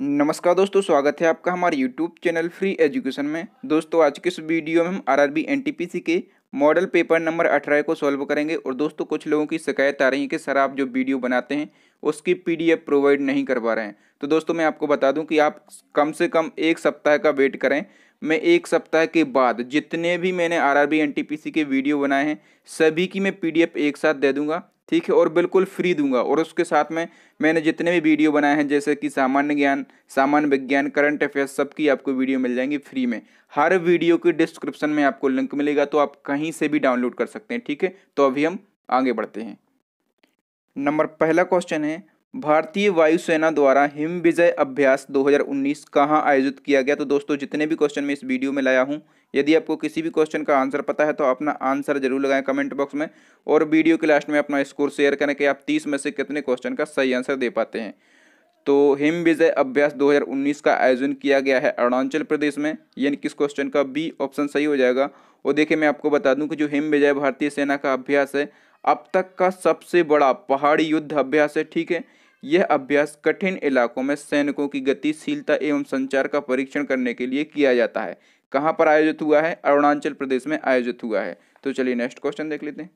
नमस्कार दोस्तों स्वागत है आपका हमारे यूट्यूब चैनल फ्री एजुकेशन में दोस्तों आज के इस वीडियो में हम आरआरबी एनटीपीसी के मॉडल पेपर नंबर अठारह को सॉल्व करेंगे और दोस्तों कुछ लोगों की शिकायत आ रही है कि सर आप जो वीडियो बनाते हैं उसकी पीडीएफ प्रोवाइड नहीं करवा रहे हैं तो दोस्तों मैं आपको बता दूँ कि आप कम से कम एक सप्ताह का वेट करें मैं एक सप्ताह के बाद जितने भी मैंने आर आर के वीडियो बनाए हैं सभी की मैं पी एक साथ दे दूँगा ठीक है और बिल्कुल फ्री दूंगा और उसके साथ में मैंने जितने भी वीडियो बनाए हैं जैसे कि सामान्य ज्ञान सामान्य विज्ञान करंट अफेयर्स सबकी आपको वीडियो मिल जाएंगी फ्री में हर वीडियो की डिस्क्रिप्शन में आपको लिंक मिलेगा तो आप कहीं से भी डाउनलोड कर सकते हैं ठीक है तो अभी हम आगे बढ़ते हैं नंबर पहला क्वेश्चन है भारतीय वायुसेना द्वारा हिम विजय अभ्यास दो कहाँ आयोजित किया गया तो दोस्तों जितने भी क्वेश्चन मैं इस वीडियो में लाया हूँ यदि आपको किसी भी क्वेश्चन का आंसर पता है तो अपना आंसर जरूर लगाएं कमेंट बॉक्स में और वीडियो के लास्ट में अपना स्कोर शेयर करें कि आप तीस में से कितने क्वेश्चन का सही आंसर दे पाते हैं तो हिम विजय अभ्यास 2019 का आयोजन किया गया है अरुणाचल प्रदेश में यानी किस क्वेश्चन का बी ऑप्शन सही हो जाएगा और देखिए मैं आपको बता दूं कि जो हिम विजय भारतीय सेना का अभ्यास है अब तक का सबसे बड़ा पहाड़ी युद्ध अभ्यास है ठीक है यह अभ्यास कठिन इलाकों में सैनिकों की गतिशीलता एवं संचार का परीक्षण करने के लिए किया जाता है कहाँ पर आयोजित हुआ है अरुणाचल प्रदेश में आयोजित हुआ है तो चलिए नेक्स्ट क्वेश्चन देख लेते हैं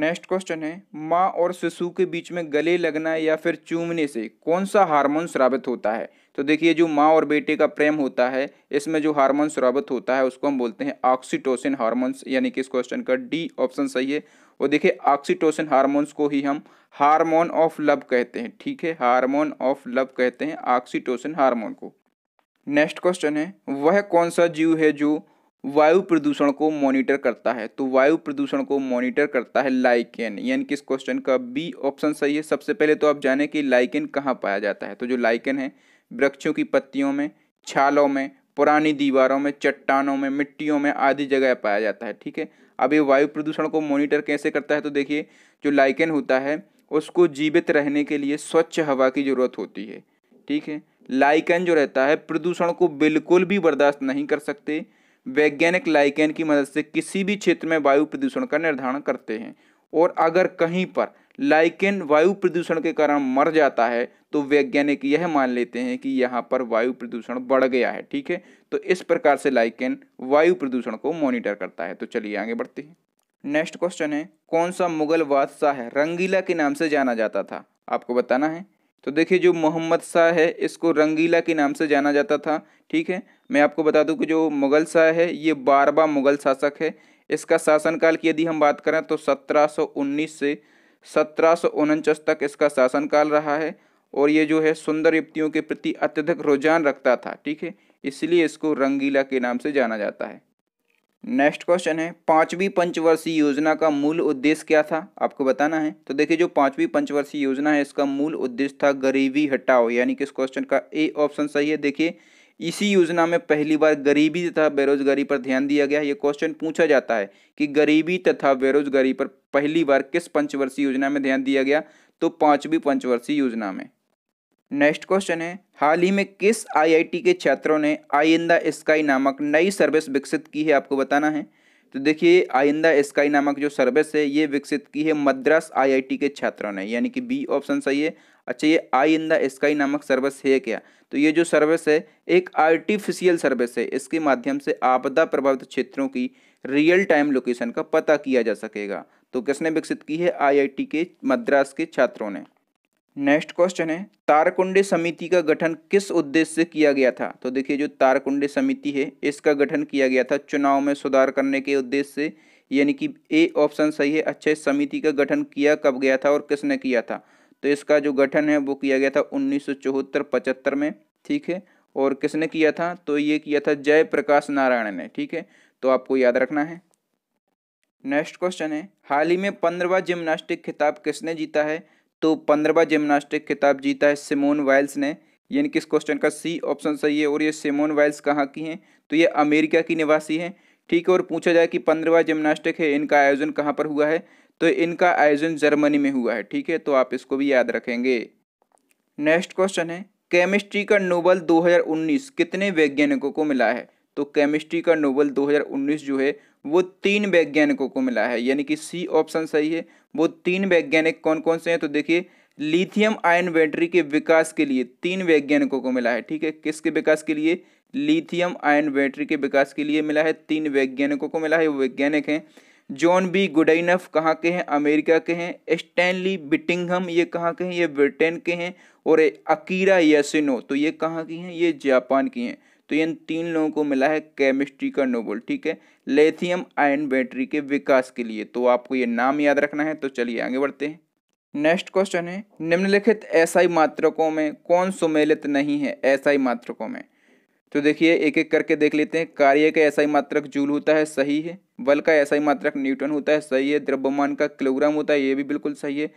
नेक्स्ट क्वेश्चन है माँ और शिशु के बीच में गले लगना या फिर चूमने से कौन सा हार्मोन स्रावित होता है तो देखिए जो माँ और बेटे का प्रेम होता है इसमें जो हार्मोन स्रावित होता है उसको हम बोलते हैं ऑक्सीटोसिन हार्मोन्स यानी कि इस क्वेश्चन का डी ऑप्शन सही है और देखिए ऑक्सीटोसिन हार्मोन्स को ही हम हार्मोन ऑफ लव कहते हैं ठीक है हार्मोन ऑफ लव कहते हैं ऑक्सीटोसिन हार्मोन को नेक्स्ट क्वेश्चन है वह कौन सा जीव है जो वायु प्रदूषण को मॉनिटर करता है तो वायु प्रदूषण को मॉनिटर करता है लाइकेन यानी कि इस क्वेश्चन का बी ऑप्शन सही है सबसे पहले तो आप जाने कि लाइकेन कहाँ पाया जाता है तो जो लाइकेन है वृक्षों की पत्तियों में छालों में पुरानी दीवारों में चट्टानों में मिट्टियों में आदि जगह पाया जाता है ठीक है अब ये वायु प्रदूषण को मॉनिटर कैसे करता है तो देखिए जो लाइकेन होता है उसको जीवित रहने के लिए स्वच्छ हवा की ज़रूरत होती है ठीक है लाइकन जो रहता है प्रदूषण को बिल्कुल भी बर्दाश्त नहीं कर सकते वैज्ञानिक लाइकन की मदद से किसी भी क्षेत्र में वायु प्रदूषण का निर्धारण करते हैं और अगर कहीं पर लाइकेन वायु प्रदूषण के कारण मर जाता है तो वैज्ञानिक यह मान लेते हैं कि यहाँ पर वायु प्रदूषण बढ़ गया है ठीक है तो इस प्रकार से लाइकेन वायु प्रदूषण को मॉनिटर करता है तो चलिए आगे बढ़ते हैं नेक्स्ट क्वेश्चन है कौन सा मुगल बादशाह है रंगीला के नाम से जाना जाता था आपको बताना है तो देखिए जो मोहम्मद शाह है इसको रंगीला के नाम से जाना जाता था ठीक है मैं आपको बता दूं कि जो मुग़ल शाह है ये बारवा मुग़ल शासक है इसका शासनकाल की यदि हम बात करें तो 1719 से सत्रह तक इसका शासनकाल रहा है और ये जो है सुंदर युक्तियों के प्रति अत्यधिक रुझान रखता था ठीक है इसलिए इसको रंगीला के नाम से जाना जाता है नेक्स्ट क्वेश्चन है पांचवी पंचवर्षीय योजना का मूल उद्देश्य क्या था आपको बताना है तो देखिए जो पांचवी पंचवर्षीय योजना है इसका मूल उद्देश्य था गरीबी हटाओ यानी कि इस क्वेश्चन का ए ऑप्शन सही है देखिए इसी योजना में पहली बार गरीबी तथा बेरोजगारी पर ध्यान दिया गया ये क्वेश्चन पूछा जाता है कि गरीबी तथा बेरोजगारी पर पहली बार किस पंचवर्षीय योजना में ध्यान दिया गया तो पांचवी पंचवर्षीय योजना में नेक्स्ट क्वेश्चन है हाल ही में किस आईआईटी के छात्रों ने आई इन द स्काई नामक नई सर्विस विकसित की है आपको बताना है तो देखिए आई इन द स्काई नामक जो सर्विस है ये विकसित की है मद्रास आईआईटी के छात्रों ने यानी कि बी ऑप्शन सही है अच्छा ये आई इन द स्काई नामक सर्विस है क्या तो ये जो सर्विस है एक आर्टिफिशियल सर्विस है इसके माध्यम से आपदा प्रभावित क्षेत्रों की रियल टाइम लोकेशन का पता किया जा सकेगा तो किसने विकसित की है आई के मद्रास के छात्रों ने नेक्स्ट क्वेश्चन है तारकुंडे समिति का गठन किस उद्देश्य से किया गया था तो देखिए जो तारकुंडे समिति है इसका गठन किया गया था चुनाव में सुधार करने के उद्देश्य से यानी कि ए ऑप्शन सही है अच्छे समिति का गठन किया कब गया था और किसने किया था तो इसका जो गठन है वो किया गया था उन्नीस सौ में ठीक है और किसने किया था तो ये किया था जयप्रकाश नारायण ने ठीक है तो आपको याद रखना है नेक्स्ट क्वेश्चन है हाल ही में पंद्रवा जिम्नास्टिक खिताब किसने जीता है तो पंद्रहवा जिमनास्टिक खिताब जीता है सिमोन वाइल्स ने यानी कि इस क्वेश्चन का सी ऑप्शन सही है और ये सिमोन वाइल्स कहाँ की हैं तो ये अमेरिका की निवासी हैं ठीक है और पूछा जाए कि पंद्रहवा जिम्नास्टिक है इनका आयोजन कहाँ पर हुआ है तो इनका आयोजन जर्मनी में हुआ है ठीक है तो आप इसको भी याद रखेंगे नेक्स्ट क्वेश्चन है केमिस्ट्री का नोबल 2019 कितने वैज्ञानिकों को मिला है तो केमिस्ट्री का नोबल 2019 जो है वो तीन वैज्ञानिकों को मिला है यानी कि सी ऑप्शन सही है वो तीन वैज्ञानिक कौन कौन से हैं तो देखिए लिथियम आयन बैटरी के विकास के लिए तीन वैज्ञानिकों को मिला है ठीक है किसके विकास के लिए लिथियम आयन बैटरी के विकास के लिए मिला है तीन वैज्ञानिकों को मिला है वो वैज्ञानिक हैं जॉन बी गुडाइनफ कहाँ के हैं अमेरिका के हैं स्टैनली बिटिंगहम ये कहाँ के हैं ये ब्रिटेन के हैं और अकीरा यसिनो तो ये कहाँ की हैं ये जापान की हैं तो इन तीन लोगों को मिला है केमिस्ट्री का नोबल ठीक है लेथियम आयन बैटरी के विकास के लिए तो आपको ये नाम याद रखना है तो चलिए आगे बढ़ते हैं नेक्स्ट क्वेश्चन है निम्नलिखित एसआई मात्रकों में कौन सुमेलित नहीं है एसआई मात्रकों में तो देखिए एक एक करके देख लेते हैं कार्य का ही मात्रक जूल होता है सही है बल का ही मात्रक न्यूटन होता है सही है द्रव्यमान का किलोग्राम होता है ये भी बिल्कुल सही है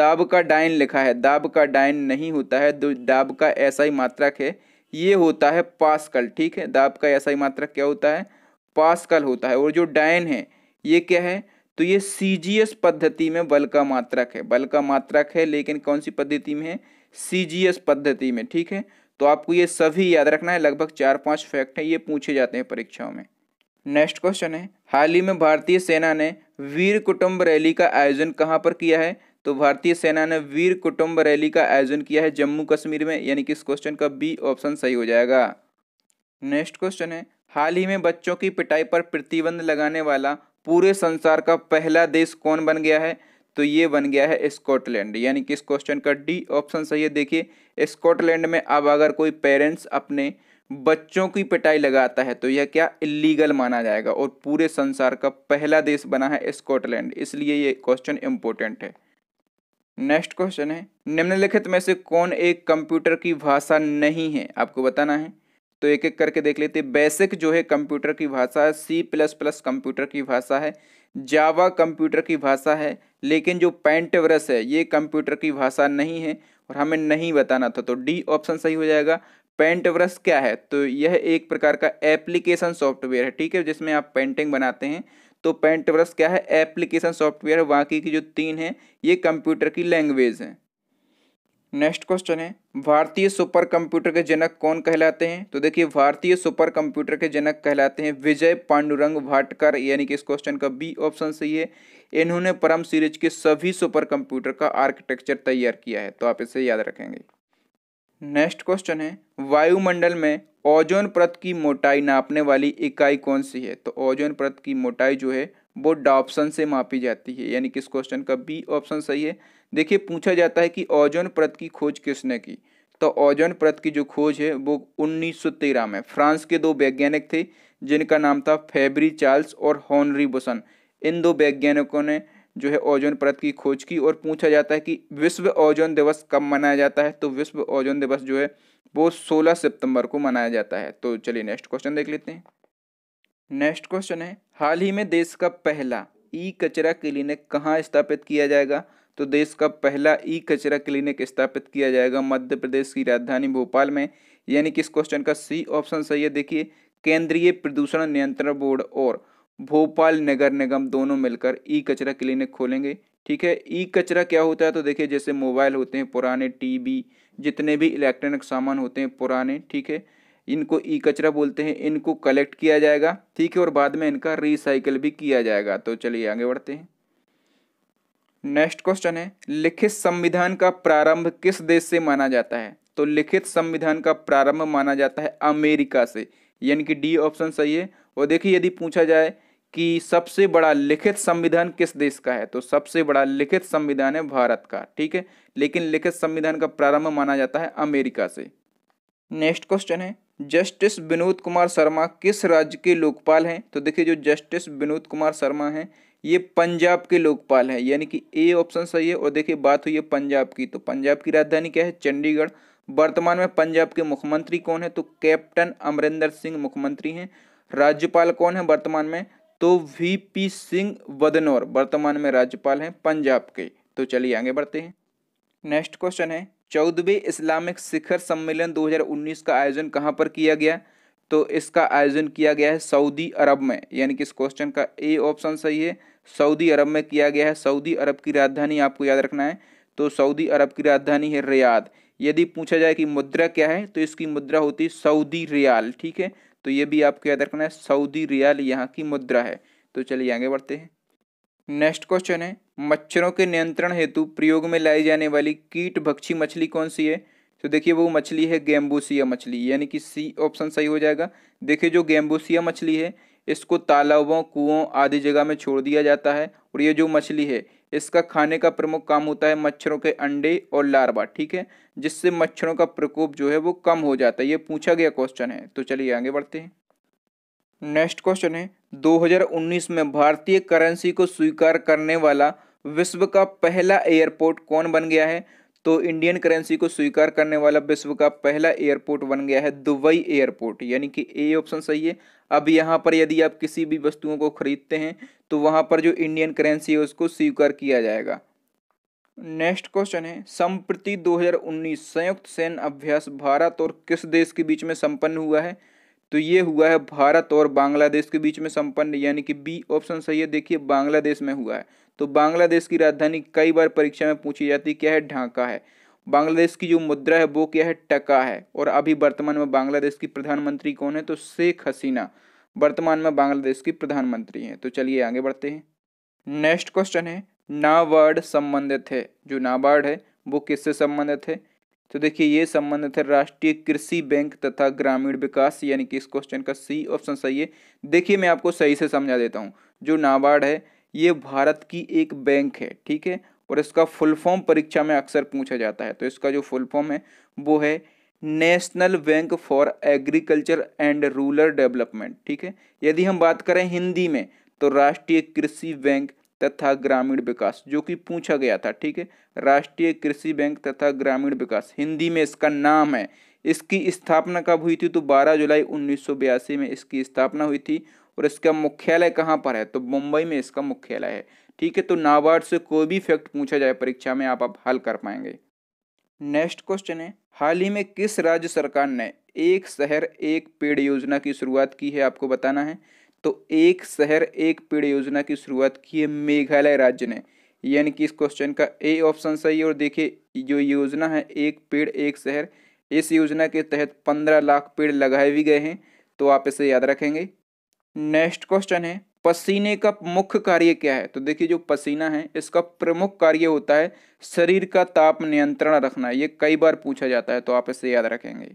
दाब का डायन लिखा है दाब का डायन नहीं होता है तो दाब का ही मात्रक है ये होता है पास्कल ठीक है दाब का ऐसा ही मात्रक क्या होता है पास्कल होता है और जो डायन है ये क्या है तो ये सी पद्धति में बल का मात्रक है बल का मात्रक है लेकिन कौन सी पद्धति में है सी पद्धति में ठीक है तो आपको ये सभी याद रखना है लगभग चार पांच फैक्ट हैं ये पूछे जाते हैं परीक्षाओं में नेक्स्ट क्वेश्चन है हाल ही में भारतीय सेना ने वीर कुटुंब रैली का आयोजन कहाँ पर किया है तो भारतीय सेना ने वीर कुटुंब रैली का आयोजन किया है जम्मू कश्मीर में यानी कि इस क्वेश्चन का बी ऑप्शन सही हो जाएगा नेक्स्ट क्वेश्चन है हाल ही में बच्चों की पिटाई पर प्रतिबंध लगाने वाला पूरे संसार का पहला देश कौन बन गया है तो ये बन गया है स्कॉटलैंड यानी कि इस क्वेश्चन का डी ऑप्शन सही है देखिए स्कॉटलैंड में अब अगर कोई पेरेंट्स अपने बच्चों की पिटाई लगाता है तो यह क्या इलीगल माना जाएगा और पूरे संसार का पहला देश बना है स्कॉटलैंड इसलिए ये क्वेश्चन इंपॉर्टेंट है नेक्स्ट क्वेश्चन है निम्नलिखित में से कौन एक कंप्यूटर की भाषा नहीं है आपको बताना है तो एक एक करके देख लेते बेसिक जो है कंप्यूटर की भाषा है सी प्लस प्लस कंप्यूटर की भाषा है जावा कंप्यूटर की भाषा है लेकिन जो पेंटवरस है ये कंप्यूटर की भाषा नहीं है और हमें नहीं बताना था तो डी ऑप्शन सही हो जाएगा पेंटवरस क्या है तो यह एक प्रकार का एप्लीकेशन सॉफ्टवेयर है ठीक है जिसमें आप पेंटिंग बनाते हैं तो ब्रश क्या है एप्लीकेशन सॉफ्टवेयर बाकी की जो तीन है ये कंप्यूटर की लैंग्वेज है नेक्स्ट क्वेश्चन है भारतीय सुपर कंप्यूटर के जनक कौन कहलाते हैं तो देखिए भारतीय सुपर कंप्यूटर के जनक कहलाते हैं विजय पांडुरंग भाटकर यानी कि इस क्वेश्चन का बी ऑप्शन सही है इन्होंने परम सीरीज के सभी सुपर कंप्यूटर का आर्किटेक्चर तैयार किया है तो आप इसे याद रखेंगे नेक्स्ट क्वेश्चन है वायुमंडल में ओजोन प्रत की मोटाई नापने वाली इकाई कौन सी है तो ओजोन प्रत की मोटाई जो है वो डॉप्सन से मापी जाती है यानी कि इस क्वेश्चन का बी ऑप्शन सही है देखिए पूछा जाता है कि ओजोन प्रत की खोज किसने की तो ओजोन प्रत की जो खोज है वो 1913 में फ्रांस के दो वैज्ञानिक थे जिनका नाम था फेबरी चार्ल्स और हॉनरी बुसन इन दो वैज्ञानिकों ने जो है ओजोन परत की खोज की और पूछा जाता है कि विश्व ओजोन दिवस कब मनाया जाता है तो विश्व ओजोन दिवस जो है वो 16 सितंबर को मनाया जाता है तो चलिए नेक्स्ट क्वेश्चन देख लेते हैं नेक्स्ट क्वेश्चन है हाल ही में देश का पहला ई कचरा क्लिनिक कहाँ स्थापित किया जाएगा तो देश का पहला ई कचरा क्लिनिक स्थापित किया जाएगा मध्य प्रदेश की राजधानी भोपाल में यानी कि इस क्वेश्चन का सी ऑप्शन सही है देखिए केंद्रीय प्रदूषण नियंत्रण बोर्ड और भोपाल नगर निगम दोनों मिलकर ई कचरा क्लिनिक खोलेंगे ठीक है ई कचरा क्या होता है तो देखिए जैसे मोबाइल होते हैं पुराने टीवी जितने भी इलेक्ट्रॉनिक सामान होते हैं पुराने ठीक है इनको ई कचरा बोलते हैं इनको कलेक्ट किया जाएगा ठीक है और बाद में इनका रिसाइकिल भी किया जाएगा तो चलिए आगे बढ़ते हैं नेक्स्ट क्वेश्चन है लिखित संविधान का प्रारंभ किस देश से माना जाता है तो लिखित संविधान का प्रारंभ माना जाता है अमेरिका से यानी कि डी ऑप्शन सही है और देखिए यदि पूछा जाए कि सबसे बड़ा लिखित संविधान किस देश का है तो सबसे बड़ा लिखित संविधान है भारत का ठीक है लेकिन लिखित संविधान का प्रारंभ माना जाता है अमेरिका से नेक्स्ट क्वेश्चन है जस्टिस विनोद कुमार शर्मा किस राज्य के लोकपाल हैं तो देखिए जो जस्टिस विनोद कुमार शर्मा हैं ये पंजाब के लोकपाल हैं यानी कि ए ऑप्शन सही है और देखिए बात हुई है पंजाब की तो पंजाब की राजधानी क्या है चंडीगढ़ वर्तमान में पंजाब के मुख्यमंत्री कौन है तो कैप्टन अमरिंदर सिंह मुख्यमंत्री हैं राज्यपाल कौन है वर्तमान में तो वी पी सिंह वदनौर वर्तमान में राज्यपाल हैं पंजाब के तो चलिए आगे बढ़ते हैं नेक्स्ट क्वेश्चन है चौदहवें इस्लामिक शिखर सम्मेलन 2019 का आयोजन कहाँ पर किया गया तो इसका आयोजन किया गया है सऊदी अरब में यानी कि इस क्वेश्चन का ए ऑप्शन सही है सऊदी अरब में किया गया है सऊदी अरब की राजधानी आपको याद रखना है तो सऊदी अरब की राजधानी है रियाद यदि पूछा जाए कि मुद्रा क्या है तो इसकी मुद्रा होती है सऊदी रियाल ठीक है तो ये भी आपको याद रखना है सऊदी रियाल यहाँ की मुद्रा है तो चलिए आगे बढ़ते हैं नेक्स्ट क्वेश्चन है मच्छरों के नियंत्रण हेतु प्रयोग में लाई जाने वाली कीट भक्षी मछली कौन सी है तो देखिए वो मछली है गेम्बूसिया मछली यानी कि सी ऑप्शन सही हो जाएगा देखिए जो गेम्बूसिया मछली है इसको तालाबों कुओं आदि जगह में छोड़ दिया जाता है और ये जो मछली है इसका खाने का प्रमुख काम होता है मच्छरों के अंडे और लार्वा ठीक है जिससे मच्छरों का प्रकोप जो है वो कम हो जाता है ये पूछा गया क्वेश्चन है तो चलिए आगे बढ़ते हैं नेक्स्ट क्वेश्चन है 2019 में भारतीय करेंसी को स्वीकार करने वाला विश्व का पहला एयरपोर्ट कौन बन गया है तो इंडियन करेंसी को स्वीकार करने वाला विश्व का पहला एयरपोर्ट बन गया है दुबई एयरपोर्ट यानी कि ए ऑप्शन सही है अब यहाँ पर यदि आप किसी भी वस्तुओं को खरीदते हैं तो वहाँ पर जो इंडियन करेंसी है उसको स्वीकार किया जाएगा नेक्स्ट क्वेश्चन है संप्रति 2019 संयुक्त सैन्य अभ्यास भारत और किस देश के बीच में संपन्न हुआ है तो ये हुआ है भारत और बांग्लादेश के बीच में संपन्न यानी कि बी ऑप्शन सही है देखिए बांग्लादेश में हुआ है तो बांग्लादेश की राजधानी कई बार परीक्षा में पूछी जाती क्या है ढाका है बांग्लादेश की जो मुद्रा है वो क्या है टका है और अभी वर्तमान में बांग्लादेश की प्रधानमंत्री कौन है तो शेख हसीना वर्तमान में बांग्लादेश की प्रधानमंत्री हैं तो चलिए आगे बढ़ते हैं नेक्स्ट क्वेश्चन है नाबार्ड संबंधित है जो नाबार्ड है वो किससे संबंधित है तो देखिए ये संबंधित है राष्ट्रीय कृषि बैंक तथा ग्रामीण विकास यानी कि इस क्वेश्चन का सी ऑप्शन सही है देखिए मैं आपको सही से समझा देता हूँ जो नाबार्ड है ये भारत की एक बैंक है ठीक है और इसका फुल फॉर्म परीक्षा में अक्सर पूछा जाता है तो इसका जो फुल फॉर्म है वो है national bank for agriculture and rural development ठीक है यदि हम बात करें हिंदी में तो राष्ट्रीय कृषि बैंक तथा ग्रामीण विकास जो कि पूछा गया था ठीक है राष्ट्रीय कृषि बैंक तथा ग्रामीण विकास हिंदी में इसका नाम है इसकी स्थापना कब हुई थी तो 12 जुलाई उन्नीस में इसकी स्थापना हुई थी और इसका मुख्यालय कहाँ पर है तो मुंबई में इसका मुख्यालय है ठीक है तो नाबार्ड से कोई भी फैक्ट पूछा जाए परीक्षा में आप आप हल कर पाएंगे नेक्स्ट क्वेश्चन है हाल ही में किस राज्य सरकार ने एक शहर एक पेड़ योजना की शुरुआत की है आपको बताना है तो एक शहर एक पेड़ योजना की शुरुआत की है मेघालय राज्य ने यानी कि इस क्वेश्चन का ए ऑप्शन सही है और देखिए जो योजना है एक पेड़ एक शहर इस योजना के तहत पंद्रह लाख पेड़ लगाए भी गए हैं तो आप इसे याद रखेंगे नेक्स्ट क्वेश्चन है पसीने का मुख्य कार्य क्या है तो देखिए जो पसीना है इसका प्रमुख कार्य होता है शरीर का ताप नियंत्रण रखना ये कई बार पूछा जाता है तो आप इसे याद रखेंगे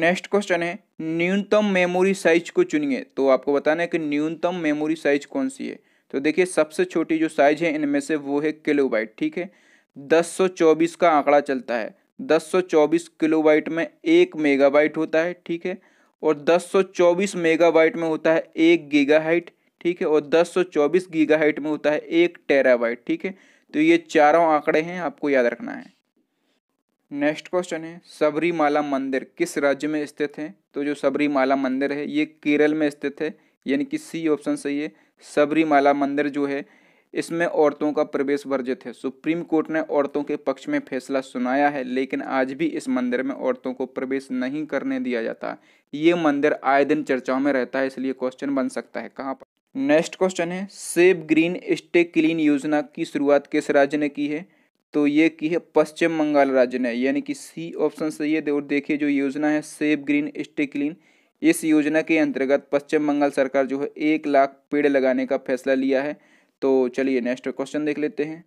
नेक्स्ट क्वेश्चन है न्यूनतम मेमोरी साइज को चुनिए तो आपको बताना है कि न्यूनतम मेमोरी साइज कौन सी है तो देखिए सबसे छोटी जो साइज है इनमें से वो है किलोबाइट ठीक है 1024 का आंकड़ा चलता है 1024 किलोबाइट में एक मेगाबाइट होता है ठीक है और 1024 मेगाबाइट में होता है एक गीगाहाइट ठीक है और 1024 गीगाहाइट में होता है एक टेराबाइट ठीक है तो ये चारों आंकड़े हैं आपको याद रखना है नेक्स्ट क्वेश्चन है सबरीमाला मंदिर किस राज्य में स्थित है तो जो सबरीमाला मंदिर है ये केरल में स्थित है यानी कि सी ऑप्शन सही है सबरीमाला मंदिर जो है इसमें औरतों का प्रवेश वर्जित है सुप्रीम कोर्ट ने औरतों के पक्ष में फैसला सुनाया है लेकिन आज भी इस मंदिर में औरतों को प्रवेश नहीं करने दिया जाता ये मंदिर आए दिन चर्चाओं में रहता है इसलिए क्वेश्चन बन सकता है कहाँ पर नेक्स्ट क्वेश्चन है सेव ग्रीन स्टे क्लीन योजना की शुरुआत किस राज्य ने की है तो ये की है पश्चिम बंगाल राज्य ने यानी कि सी ऑप्शन सही है और देखिए जो योजना है सेव ग्रीन स्टे क्लीन इस योजना के अंतर्गत पश्चिम बंगाल सरकार जो है एक लाख पेड़ लगाने का फैसला लिया है तो चलिए नेक्स्ट क्वेश्चन देख लेते हैं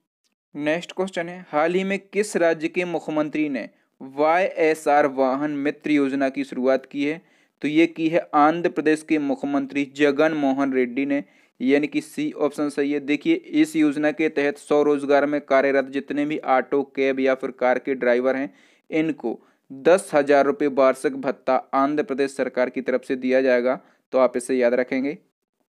नेक्स्ट क्वेश्चन है हाल ही में किस राज्य के मुख्यमंत्री ने वाई एस आर वाहन मित्र योजना की शुरुआत की है तो ये की है आंध्र प्रदेश के मुख्यमंत्री जगन मोहन रेड्डी ने यानी कि सी ऑप्शन सही है देखिए इस योजना के तहत स्वरोजगार में कार्यरत जितने भी ऑटो कैब या फिर कार के ड्राइवर हैं इनको दस हज़ार रुपये वार्षिक भत्ता आंध्र प्रदेश सरकार की तरफ से दिया जाएगा तो आप इसे याद रखेंगे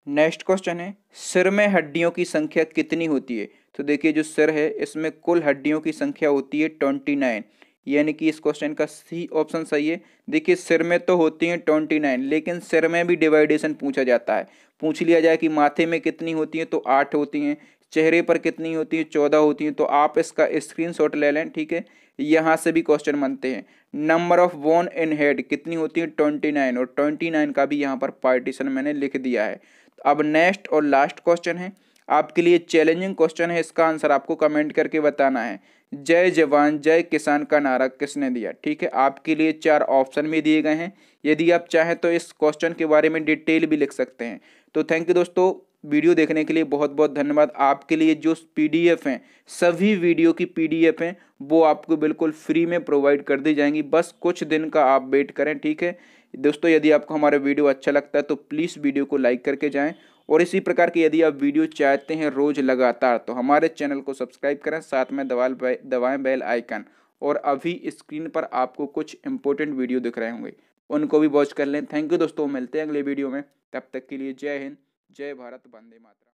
नेक्स्ट क्वेश्चन है सिर में हड्डियों की संख्या कितनी होती है तो देखिए जो सिर है इसमें कुल हड्डियों की संख्या होती है ट्वेंटी नाइन यानी कि इस क्वेश्चन का सी ऑप्शन सही है देखिए सिर में तो होती हैं ट्वेंटी नाइन लेकिन सिर में भी डिवाइडेशन पूछा जाता है पूछ लिया जाए कि माथे में कितनी होती हैं तो आठ होती हैं चेहरे पर कितनी होती हैं चौदह होती हैं तो आप इसका स्क्रीन ले लें ठीक है यहाँ से भी क्वेश्चन बनते हैं number of bone in head कितनी होती है ट्वेंटी नाइन और ट्वेंटी नाइन का भी यहाँ पर पार्टीशन मैंने लिख दिया है अब नेक्स्ट और लास्ट क्वेश्चन है आपके लिए चैलेंजिंग क्वेश्चन है इसका आंसर आपको कमेंट करके बताना है जय जवान जय किसान का नारा किसने दिया ठीक है आपके लिए चार ऑप्शन भी दिए गए हैं यदि आप चाहें तो इस क्वेश्चन के बारे में डिटेल भी लिख सकते हैं तो थैंक यू दोस्तों वीडियो देखने के लिए बहुत बहुत धन्यवाद आपके लिए जो पीडीएफ हैं सभी वीडियो की पीडीएफ हैं वो आपको बिल्कुल फ्री में प्रोवाइड कर दी जाएंगी बस कुछ दिन का आप वेट करें ठीक है दोस्तों यदि आपको हमारा वीडियो अच्छा लगता है तो प्लीज़ वीडियो को लाइक करके जाएँ और इसी प्रकार की यदि आप वीडियो चाहते हैं रोज़ लगातार तो हमारे चैनल को सब्सक्राइब करें साथ में दवा दवाएँ बेल आइकन और अभी स्क्रीन पर आपको कुछ इंपॉर्टेंट वीडियो दिख रहे होंगे उनको भी वॉच कर लें थैंक यू दोस्तों मिलते हैं अगले वीडियो में तब तक के लिए जय हिंद जय भारत वंदे मातरम